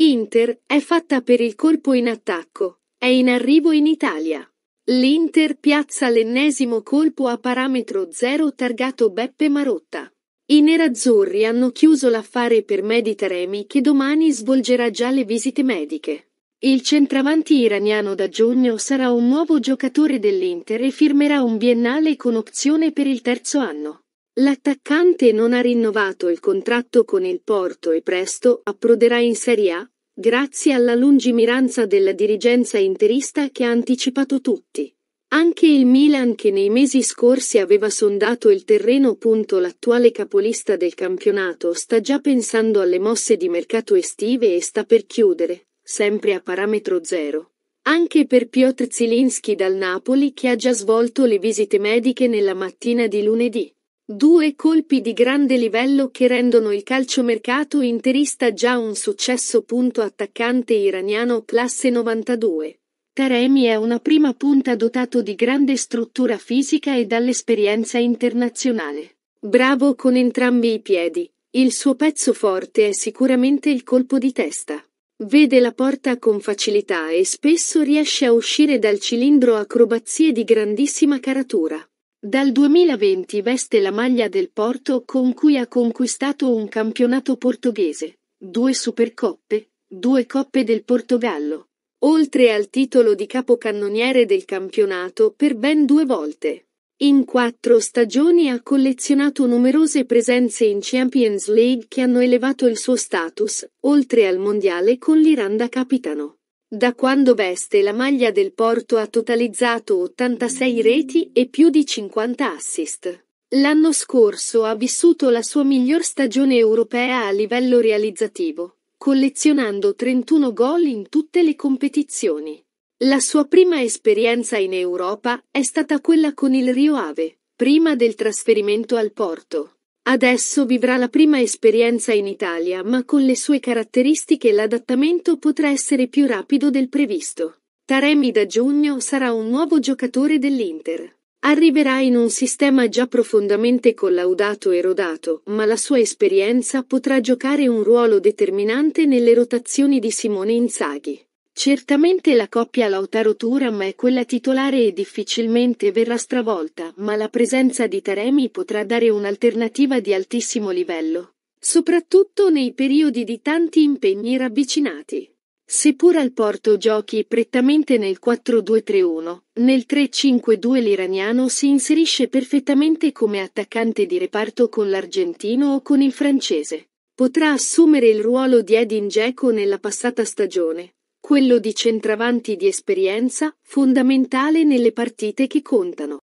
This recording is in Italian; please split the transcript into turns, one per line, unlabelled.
Inter è fatta per il colpo in attacco. È in arrivo in Italia. L'Inter piazza l'ennesimo colpo a parametro zero targato Beppe Marotta. I nerazzurri hanno chiuso l'affare per Meditaremi che domani svolgerà già le visite mediche. Il centravanti iraniano da giugno sarà un nuovo giocatore dell'Inter e firmerà un biennale con opzione per il terzo anno. L'attaccante non ha rinnovato il contratto con il Porto e presto approderà in Serie A, grazie alla lungimiranza della dirigenza interista che ha anticipato tutti. Anche il Milan che nei mesi scorsi aveva sondato il terreno. L'attuale capolista del campionato sta già pensando alle mosse di mercato estive e sta per chiudere, sempre a parametro zero. Anche per Piotr Zilinski dal Napoli che ha già svolto le visite mediche nella mattina di lunedì. Due colpi di grande livello che rendono il calciomercato interista già un successo. Punto attaccante iraniano classe 92. Taremi è una prima punta dotato di grande struttura fisica e dall'esperienza internazionale. Bravo con entrambi i piedi. Il suo pezzo forte è sicuramente il colpo di testa. Vede la porta con facilità e spesso riesce a uscire dal cilindro acrobazie di grandissima caratura. Dal 2020 veste la maglia del Porto con cui ha conquistato un campionato portoghese, due Supercoppe, due Coppe del Portogallo, oltre al titolo di capocannoniere del campionato per ben due volte. In quattro stagioni ha collezionato numerose presenze in Champions League che hanno elevato il suo status, oltre al mondiale con l'Iranda capitano. Da quando veste la maglia del Porto ha totalizzato 86 reti e più di 50 assist. L'anno scorso ha vissuto la sua miglior stagione europea a livello realizzativo, collezionando 31 gol in tutte le competizioni. La sua prima esperienza in Europa è stata quella con il Rio Ave, prima del trasferimento al Porto. Adesso vivrà la prima esperienza in Italia, ma con le sue caratteristiche l'adattamento potrà essere più rapido del previsto. Taremi da giugno sarà un nuovo giocatore dell'Inter. Arriverà in un sistema già profondamente collaudato e rodato, ma la sua esperienza potrà giocare un ruolo determinante nelle rotazioni di Simone Inzaghi. Certamente la coppia Lautaro-Turam è quella titolare e difficilmente verrà stravolta, ma la presenza di Taremi potrà dare un'alternativa di altissimo livello, soprattutto nei periodi di tanti impegni ravvicinati. Seppur al Porto giochi prettamente nel 4-2-3-1, nel 3-5-2 l'iraniano si inserisce perfettamente come attaccante di reparto con l'argentino o con il francese. Potrà assumere il ruolo di Edin Dzeko nella passata stagione, quello di centravanti di esperienza, fondamentale nelle partite che contano.